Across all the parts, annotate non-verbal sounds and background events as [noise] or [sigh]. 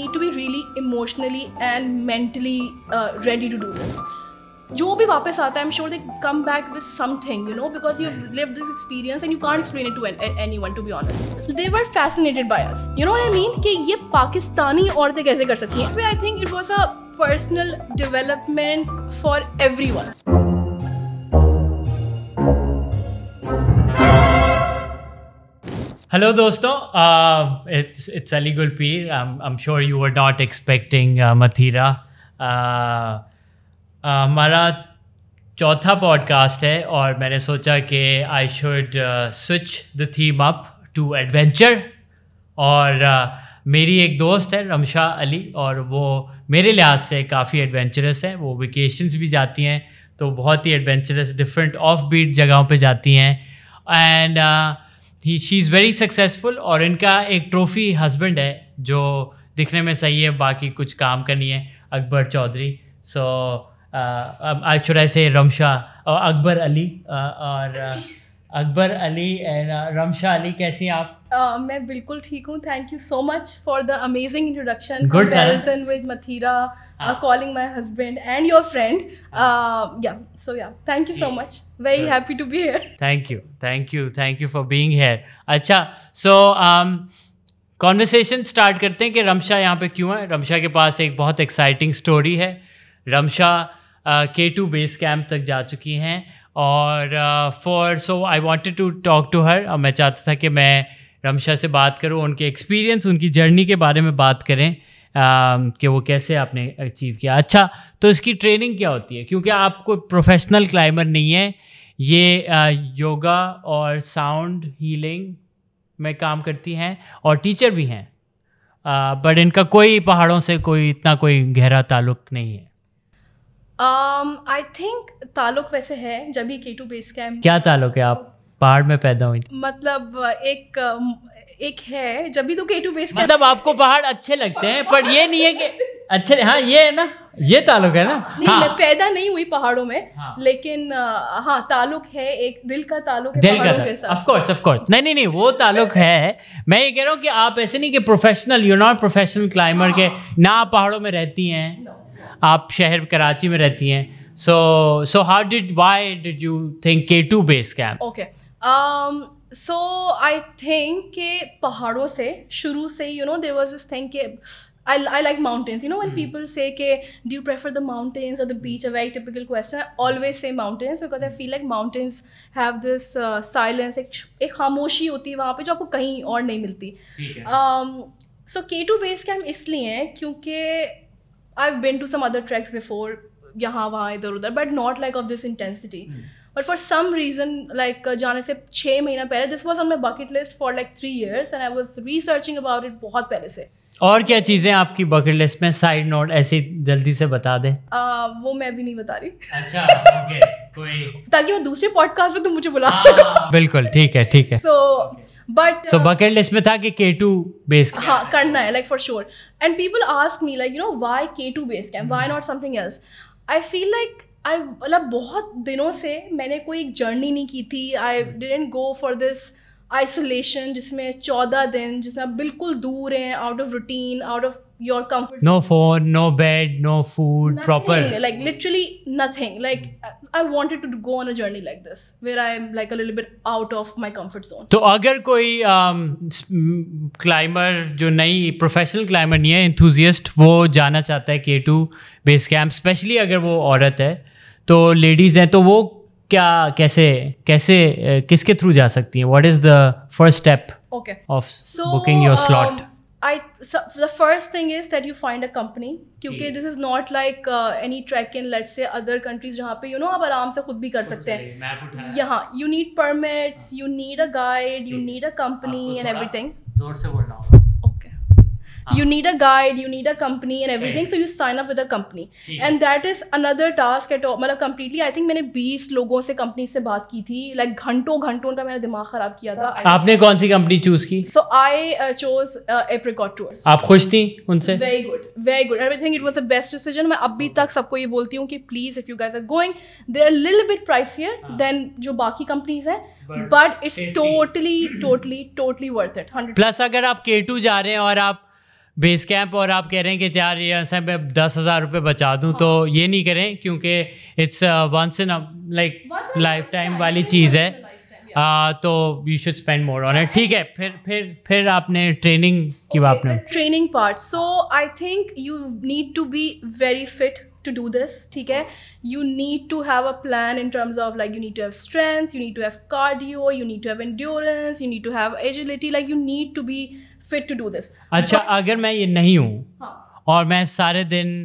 need to be really emotionally and mentally uh, ready to do this. जो भी वापस आता है I am sure they come back with something you know because you live this experience and you can't explain it to anyone to be honest they were fascinated by us you know I mean कि ये पाकिस्तानी औरतें कैसे कर सकती हैं I think it was a personal development for everyone Hello, dosto. Uh, um, it's it's Ali Gulpir. I'm, I'm sure you were not expecting uh, Mathira. Uh, uh, हमारा चौथा podcast है और मैंने सोचा कि I should switch the theme up to adventure और uh, मेरी एक दोस्त है रमशा अली और वो मेरे लिहाज से काफ़ी एडवेंचरस है वो वेकेशंस भी जाती हैं तो बहुत ही एडवेंचरस डिफरेंट ऑफ बीट जगहों पे जाती हैं and he she is very successful और इनका एक ट्रॉफी हस्बैंड है जो दिखने में सही है बाकी कुछ काम करनी है Akbar Chaudhry so I should I say Ramsha और अकबर अली और अकबर अली एंड रमशा अली कैसी आप Uh, मैं बिल्कुल ठीक हूँ thank you so much for the amazing introduction comparison with Mathira calling my husband and your friend yeah so yeah thank you so much very happy to be here thank you thank you thank you for being here अच्छा so conversation start करते हैं कि रमशा यहाँ पे क्यों है रमशा के पास एक बहुत एक्साइटिंग स्टोरी है रमशा के टू बेस कैंप तक जा चुकी हैं और for so I wanted to talk to her मैं चाहता था कि मैं रमशा से बात करो उनके एक्सपीरियंस उनकी जर्नी के बारे में बात करें कि वो कैसे आपने अचीव किया अच्छा तो इसकी ट्रेनिंग क्या होती है क्योंकि आप कोई प्रोफेशनल क्लाइंबर नहीं है ये आ, योगा और साउंड हीलिंग में काम करती हैं और टीचर भी हैं बट इनका कोई पहाड़ों से कोई इतना कोई गहरा ताल्लुक नहीं है आई um, थिंक ताल्लुक वैसे है जब ही के टू बेस कैम्प क्या ताल्लुक है आप पहाड़ में पैदा हुई थी मतलब एक एक है जब भी तो के टू बेस मतलब आपको पहाड़ अच्छे लगते हैं पर ये नहीं है कि अच्छे हाँ ये है ना ये ताल्लुक है ना नहीं हाँ। मैं पैदा नहीं हुई पहाड़ों में हाँ। लेकिन हाँ ताल्लुक है एक दिल का ताल्लुक दिल का ऑफ कोर्स ऑफ कोर्स नहीं नहीं नहीं वो ताल्लुक है मैं ये कह रहा हूँ कि आप ऐसे नहीं कि professional you not professional climber के हाँ। ना आप पहाड़ों में रहती हैं आप शहर कराची में रहती हैं so so how did why did you think K two base camp okay so I think के पहाड़ों से शुरू से you know there was this thing के I, I like mountains. You know, when mm. people say, okay, do you prefer the mountains or the beach? A very typical question. I always say mountains because I feel like mountains have this uh, silence, एक, एक खामोशी होती है वहाँ पे जो आपको कहीं और नहीं मिलती सो के टू बेस कैम्प इसलिए हैं क्योंकि I have been to some other treks before यहाँ वहाँ इधर उधर but not like of this intensity but for some reason like जाने से छः महीना पहले this was on my bucket list for like three years and I was researching about it बहुत पहले से और क्या चीज़ें आपकी बकेट लिस्ट में साइड नोट ऐसे जल्दी से बता दें uh, वो मैं भी नहीं बता रही अच्छा ओके कोई [laughs] ताकि वो दूसरे पॉडकास्ट में तुम तो मुझे बुला हाँ, सको हाँ, बिल्कुल ठीक है ठीक है so but so bucket list में था कि के टू बेस हाँ करना है like for sure and people ask me like you know why K two base camp why not something else I feel like I मतलब बहुत दिनों से मैंने कोई एक जर्नी नहीं की थी I didn't go for this isolation जिसमें चौदह दिन जिसमें आप बिल्कुल दूर हैं out of routine out of your comfort no phone no bed no food proper like literally nothing like I wanted to go on a journey like this where I am like bit out of my comfort zone तो अगर कोई climber um, जो नई professional climber नहीं है enthusiast वो जाना चाहता है के टू बेस कैम्प स्पेशली अगर वो औरत है तो लेडीज़ हैं तो वो क्या कैसे कैसे किसके थ्रू जा सकती हैं what is the first step of booking your slot I so the first thing is that you find a company क्योंकि this is not like any trek in let's say other countries जहाँ पे you you no know, आप आराम से खुद भी कर सकते हैं यहाँ you need permits you need a guide you need a company and everything जोर से बोल you need a guide you need a company and everything so you sign up with a company and that is another task at मतलब completely I think मैंने बीस लोगों से company से बात की थी लाइक घंटों घंटों का मेरा दिमाग खराब किया था आपने कौन सी कंपनी चूज की so I chose apricot tours आप खुश थी उनसे very good very good everything it was the best decision मैं अभी तक सबको ये बोलती हूँ कि please if you guys are going there are lil bit pricier than जो बाकी कंपनीज हैं but it's totally totally totally worth it plus अगर आप के टू जा रहे हैं और आप बेस कैंप और आप कह रहे हैं कि चार या सर मैं दस हज़ार रुपये बचा दूं तो हाँ। ये नहीं करें क्योंकि it's once in like lifetime वाली चीज़ है आ, तो you should spend more on it ठीक है फिर फिर फिर आपने ट्रेनिंग की okay, training part so I think you need to be very fit to do this ठीक है you need to have a plan in terms of like you need to have strength you need to have cardio you need to have endurance you need to have agility like you need to be fit to do this अच्छा अगर मैं ये नहीं हूँ हाँ. और मैं सारे दिन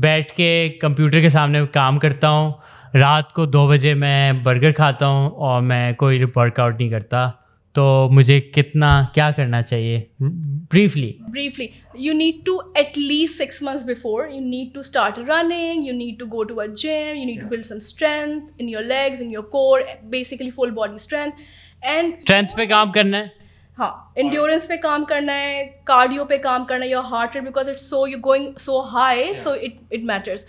बैठ के कंप्यूटर के सामने काम करता हूँ रात को दो बजे मैं बर्गर खाता हूँ और मैं कोई वर्कआउट नहीं करता तो मुझे कितना क्या करना चाहिए briefly briefly you need to at least six months before you need to start running you need to go to a gym you need to build some strength in your legs in your core basically full body strength and strength पे काम करना है हाँ endurance पे काम करना है cardio पे काम करना है your heart rate because it's so you going so high so it it matters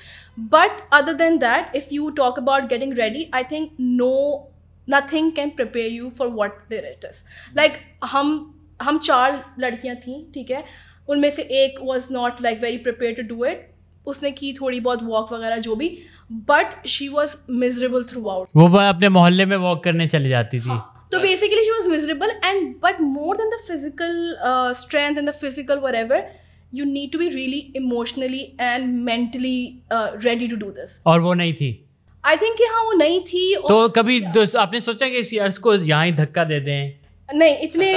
but other than that if you talk about getting ready I think no nothing can prepare you for what there it is like हम हम चार लड़कियाँ थीं ठीक है उनमें से एक was not like very prepare to do it उसने की थोड़ी बहुत वॉक वगैरह जो भी but she was miserable throughout वो अपने मोहल्ले में वॉक करने चली जाती थी हाँ. तो basically she was miserable and but more than the physical strength and the physical whatever you need to be really emotionally and mentally ready to do this और वो नहीं थी आई थिंक कि हाँ वो नई थी और तो कभी आपने सोचा कि इस अर्स को यहाँ ही धक्का दे दें नहीं इतने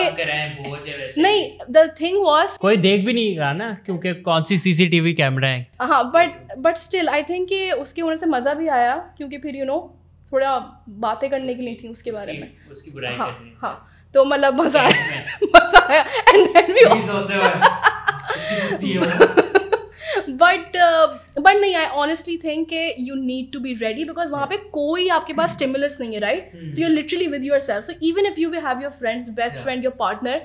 नहीं द थिंग वॉज कोई देख भी नहीं रहा ना क्योंकि कौन सी सीसीटीवी कैमरा है हाँ but but still I think कि उसके होने से मज़ा भी आया क्योंकि फिर यू you नो know, थोड़ा बातें करने के लिए थी उसके बारे में उसकी बुराई हाँ हाँ तो मतलब [laughs] मज़ा आया मज़ा आया एंड देन भी [laughs] बट बट uh, नहीं आई ऑनेस्टली थिंक के you need to be ready because वहाँ पे कोई आपके पास स्टिमुलस नहीं है right so you literally with yourself so even if you we have your friends best friend your partner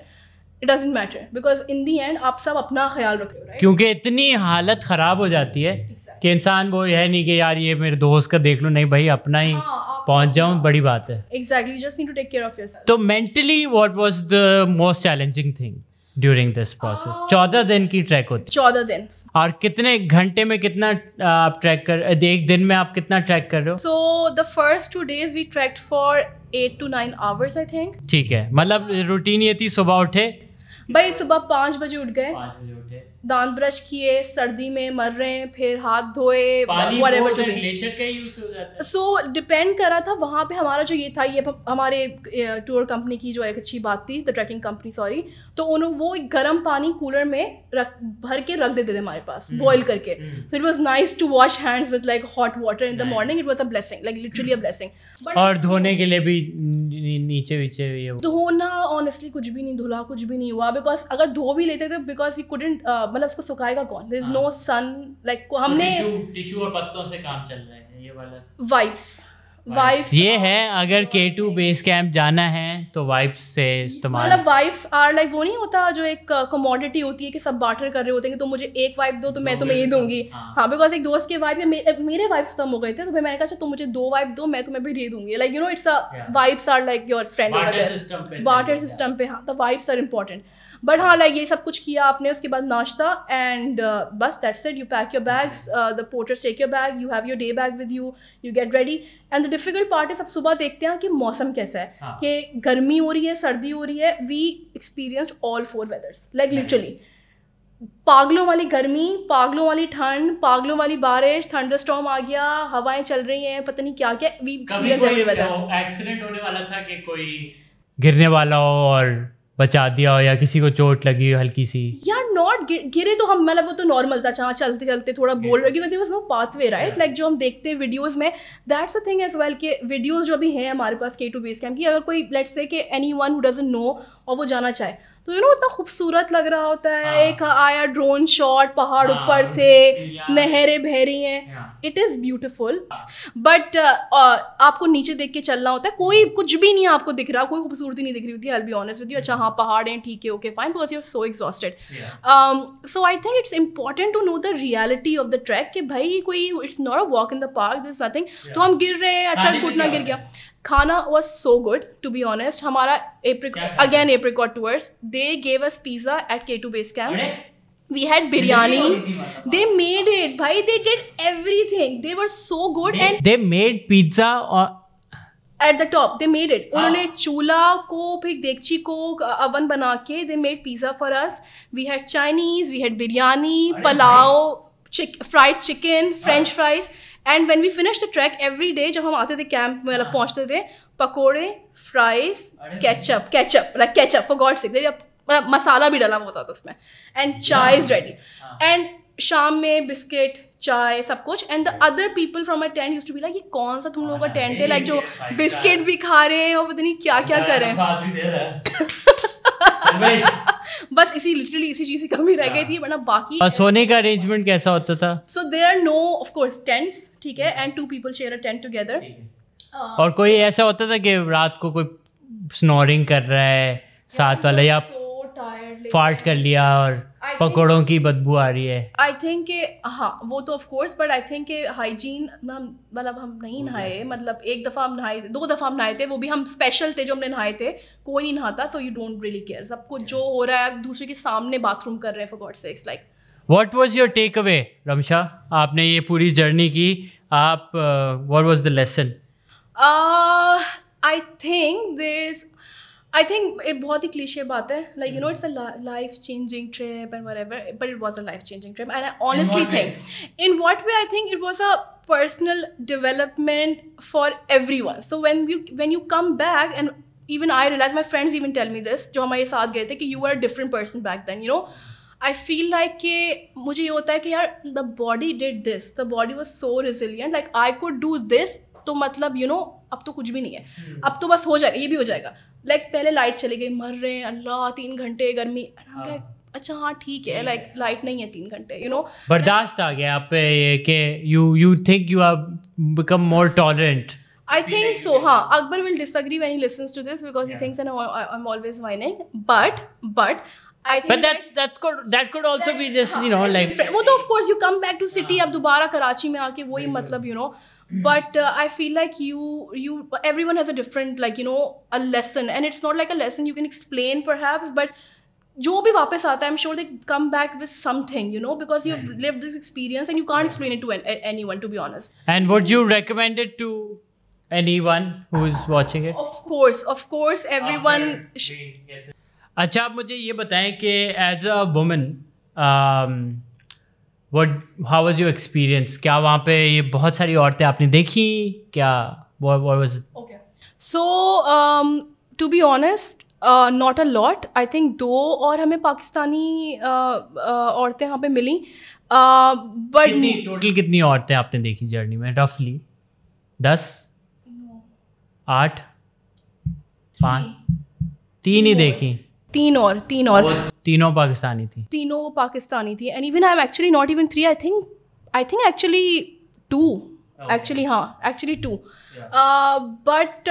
it doesn't matter because in the end आप सब अपना ख्याल रखो right? क्योंकि इतनी हालत ख़राब हो जाती है exactly. कि इंसान वो है नहीं कि यार ये मेरे दोस्त का देख लूँ नहीं भाई अपना ही हाँ, पहुंच जाऊं हाँ. बड़ी बात है exactly just need to take care of yourself तो mentally what was the most challenging thing during this process चौदह oh. दिन की ट्रैक होती है चौदह दिन और कितने घंटे में कितना आप ट्रैक कर एक दिन में आप कितना ट्रैक कर रहे हो so the first two days we track for eight to nine hours I think ठीक है मतलब रूटीन ये थी सुबह उठे भाई सुबह पाँच बजे उठ गए दांत ब्रश किए सर्दी में मर रहे हैं फिर हाथ धोए सो डिपेंड कर रहा था वहाँ पे हमारा जो ये था ये हमारे टूर कंपनी की जो एक अच्छी बात थी द ट्रैकिंग कंपनी सॉरी तो उन्होंने वो एक गर्म पानी कूलर में रख भर के रख देते थे हमारे पास बॉयल हम्म, करके so it was nice to wash hands with like hot water in the morning it was a blessing like literally a blessing और धोने के लिए भी नीचे वीचे धोना ऑनेस्टली कुछ भी नहीं धुला कुछ भी नहीं हुआ बिकॉज अगर धो भी लेते थे बिकॉज वी कुडेंट मतलब इसको सुखाएगा कौन there is no sun like हमने टिश्यू और पत्तों से काम चल रहे हैं ये वाला वाइप्स वाइप्स ये है अगर के टू बेस कैंप जाना है तो वाइप्स से इस्तेमाल मतलब वाइप्स आर लाइक वो नहीं होता जो एक कमोडिटी uh, होती है कि सब बाटर कर रहे होते हैं कि तुम मुझे एक वाइप दो तो मैं तुम्हें ये दूंगी हाँ बिकॉज हाँ, एक दोस्त के वाइप में मेरे, वाइप्स कम हो गए थे तो मैंने कहा अच्छा, तुम मुझे दो वाइप दो मैं तुम्हें भी दे दूंगी like you know it's a wipes are like your friend barter system पे हाँ the wipes are important but हाँ लाइक ये सब कुछ किया आपने उसके बाद नाश्ता एंड uh, बस that's it you pack your bags the porters take your bag you have your day bag with you you get ready and the difficult part is अब सुबह देखते हैं कि मौसम कैसा है हाँ. कि गर्मी हो रही है सर्दी हो रही है we experienced all four weathers like literally पागलों वाली गर्मी पागलों वाली ठंड पागलों वाली बारिश थंडर स्टॉम आ गया हवाएं चल रही हैं पता नहीं क्या क्या वी एक्सीडेंट होने वाला था कि कोई गिरने वाला हो और बचा दिया हो या किसी को चोट लगी हो हल्की सी यार नॉट गिरे तो हम मतलब वो तो नॉर्मल था जहाँ चलते चलते थोड़ा बोल रहे क्योंकि was no pathway right like जो हम देखते हैं वीडियोस में that's a thing as well कि वीडियोस जो भी हैं हमारे पास के टू बेस कैम्प की अगर कोई लेट्स से कि anyone who doesn't know और वो जाना चाहे तो यू नो इतना खूबसूरत लग रहा होता है हाँ। एक आया ड्रोन शॉट पहाड़ हाँ, ऊपर से नहरें बह रही हैं इट इज़ ब्यूटिफुल बट आपको नीचे देख के चलना होता है कोई hmm. कुछ भी नहीं आपको दिख रहा कोई खूबसूरती नहीं दिख रही होती I be honest with you अच्छा हाँ पहाड़ हैं ठीक है okay fine because you are so exhausted so I think it's important to know the reality of the track कि भाई कोई it's not a walk in the park this nothing तो हम गिर रहे हैं अच्छा घुटना हाँ, गिर गया खाना was so good to be honest हमारा again apricot tours they gave us pizza at K two base camp we had biryani they made it भाई they did everything they were so good and they made pizza और at the top they made it उन्होंने चूल्हा को फिर देगची को oven बना के they made pizza for us we had Chinese we had biryani pulao fried chicken French fries and when we finish the track every day जब हम आते थे कैंप में मतलब हाँ। पहुँचते थे पकौड़े fries ketchup ketchup like ketchup for God sake masala भी डाला हुआ होता था उसमें एंड चाय इज रेडी एंड शाम में बिस्किट चाय सब कुछ and the other people from my tent use to be like ये कौन सा तुम लोगों का टेंट हाँ, है लाइक जो बिस्किट भी खा रहे हैं और पता नहीं क्या क्या कर रहे हैं [laughs] बस इसी लिटरली इसी चीज की कमी रह गई थी हाँ। वरना बाकी और सोने का अरेंजमेंट कैसा होता था so there are no of course tents ठीक है and two people share a tent together और कोई ऐसा होता था कि रात को कोई स्नोरिंग कर रहा है साथ वाला या फाट कर लिया और पकौड़ों की बदबू आ रही है आई थिंक हाँ वो तो of course but I think hygiene हम मतलब हम नहीं नहाए मतलब एक दफ़ा हम नहाए दो दफ़ा हम नहाए थे वो भी हम स्पेशल थे जो हमने नहाए थे कोई नहीं नहाता so you don't really care सबको जो हो रहा है दूसरे के सामने बाथरूम कर रहे हैं for God sake like what was your takeaway Ramsha आपने ये पूरी जर्नी की आप what was the lesson I think this I think it बहुत ही क्लिशिय बात है like you know it's a life changing trip and ever but it was a life changing trip and I honestly think in what way I think it was a personal development for everyone so when you when you come back and even I realize my friends even tell me this जो हमारे साथ गए थे कि you are different person back than you know I feel like कि मुझे ये होता है कि यार the body did this the body was so resilient like I could do this तो मतलब यू you नो know, अब तो कुछ भी नहीं है हम्म। अब तो बस हो जाएगा ये भी हो जाएगा लाइक like, पहले लाइट चली गई मर रहे हैं अल्लाह तीन घंटे गर्मी लाइक हाँ। अच्छा हाँ ठीक है लाइक हम्म। लाइट नहीं है तीन घंटे यू नो बर्दाश्त आ गया आप पे के you you think you are become more tolerant I think so हाँ Akbar will disagree when he listens to this because he thinks and I am always whining but but but that's that's good. that could also be just you know [laughs] like वो of course you come back to city अब दोबारा कराची में आके वही matlab you know but uh, I feel like you you everyone has a different like you know a lesson and it's not like a lesson you can explain perhaps but जो भी वापस आता है I am sure they come back with something you know because you live this experience and you can't explain it to anyone to be honest and would you recommend it to anyone who is watching it of course of course everyone After अच्छा आप मुझे ये बताएं कि as a women what how was your experience क्या वहाँ पे ये बहुत सारी औरतें आपने देखी क्या was so to be honest not a lot I think though और हमें पाकिस्तानी uh, uh, औरतें यहाँ पे मिली बट uh, टोटल कितनी औरतें आपने देखी जर्नी में रफली दस आठ पाँच तीन ही देखी तीन और तीन और तीनों पाकिस्तानी थी तीनों पाकिस्तानी थी and even I am actually not even three I think I think actually two actually हाँ actually two but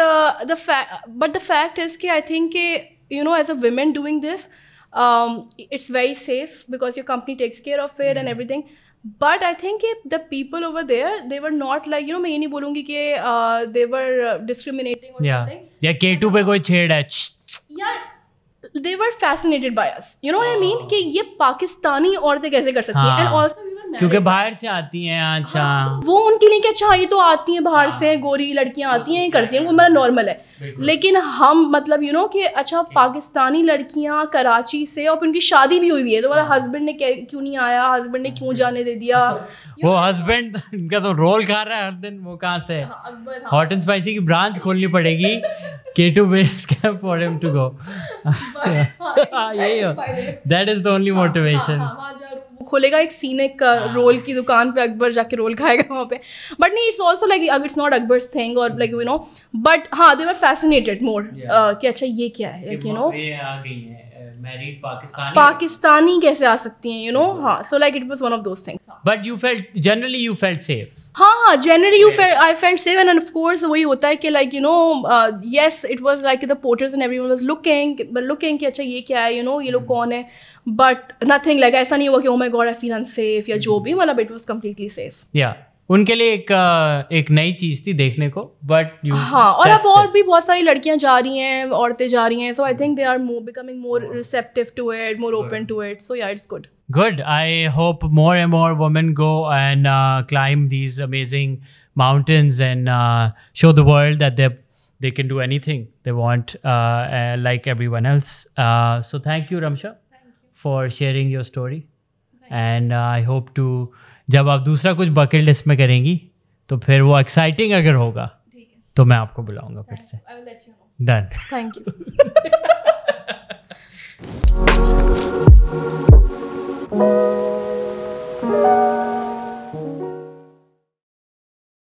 the but the fact is कि आई थिंक कि you know as a women doing this it's very safe because your company takes care of fair and everything but I think the people over there they're not like you know मैं ये नहीं बोलूंगी कि देवर uh, discriminating या के to पे कोई छेड़ है they were fascinated by us you know what I mean कि ये पाकिस्तानी औरतें कैसे कर सकती हैं एंड आल्सो हाँ। क्योंकि बाहर से आती हैं हाँ, अच्छा हाँ, तो वो उनके लिए क्या अच्छा ये तो आती हैं बाहर हाँ, से गोरी लड़कियां हाँ, आती हैं ये करती हैं वो मेरा नॉर्मल है लेकिन हम मतलब यू नो कि अच्छा पाकिस्तानी लड़कियां कराची से और उनकी शादी भी हुई हुई है तो मेरा हस्बैंड ने क्यों नहीं आया हस्बैंड ने क्यों [laughs] जाने दे दिया [laughs] वो हस्बैंड इनका [laughs] तो रोल खा रहा है हर दिन वो कहाँ से हॉट एंड स्पाइसी की ब्रांच खोलनी पड़ेगी K2 base camp for him to go. [laughs] [laughs] [laughs] Ah, यही That is the only हाँ, हाँ, motivation. हाँ, खोलेगा एक सीनिक रोल uh, की दुकान पे अकबर जाके रोल खाएगा वहाँ पे बट नहीं it's also like it's not Akbar's thing और लाइक यू नो बट हाँ दे वर फैसिनेटेड मोर कि अच्छा ये क्या है लाइक यू नो पाकिस्तानी कैसे आ सकती हैं यू नो हाँ so like it was one of those things but you felt generally you felt safe हाँ हाँ generally you fell I felt safe and of वही होता है कि like you know yes it was like the porters and everyone was looking but looking कि अच्छा ये क्या है यू नो ये लोग hmm. कौन है बट नथिंग लाइक ऐसा नहीं हुआ कि oh my God I feel unsafe या जो hmm. भी मतलब इट वॉज कम्प्लीटली सेफ या उनके लिए एक एक नई चीज थी देखने को बट हाँ और अब और भी बहुत सारी लड़कियां जा रही हैं औरतें जा रही हैं so I think they are more becoming more receptive to it more open to it so yeah it's good i hope more and more women go and uh, climb these amazing mountains and uh, show the world that they they can do anything they want uh, like everyone else so thank you ramsha for sharing your story and i hope to जब आप दूसरा कुछ bucket list में करेंगी तो फिर वो exciting अगर होगा तो मैं आपको बुलाऊंगा फिर से डन थैंक यू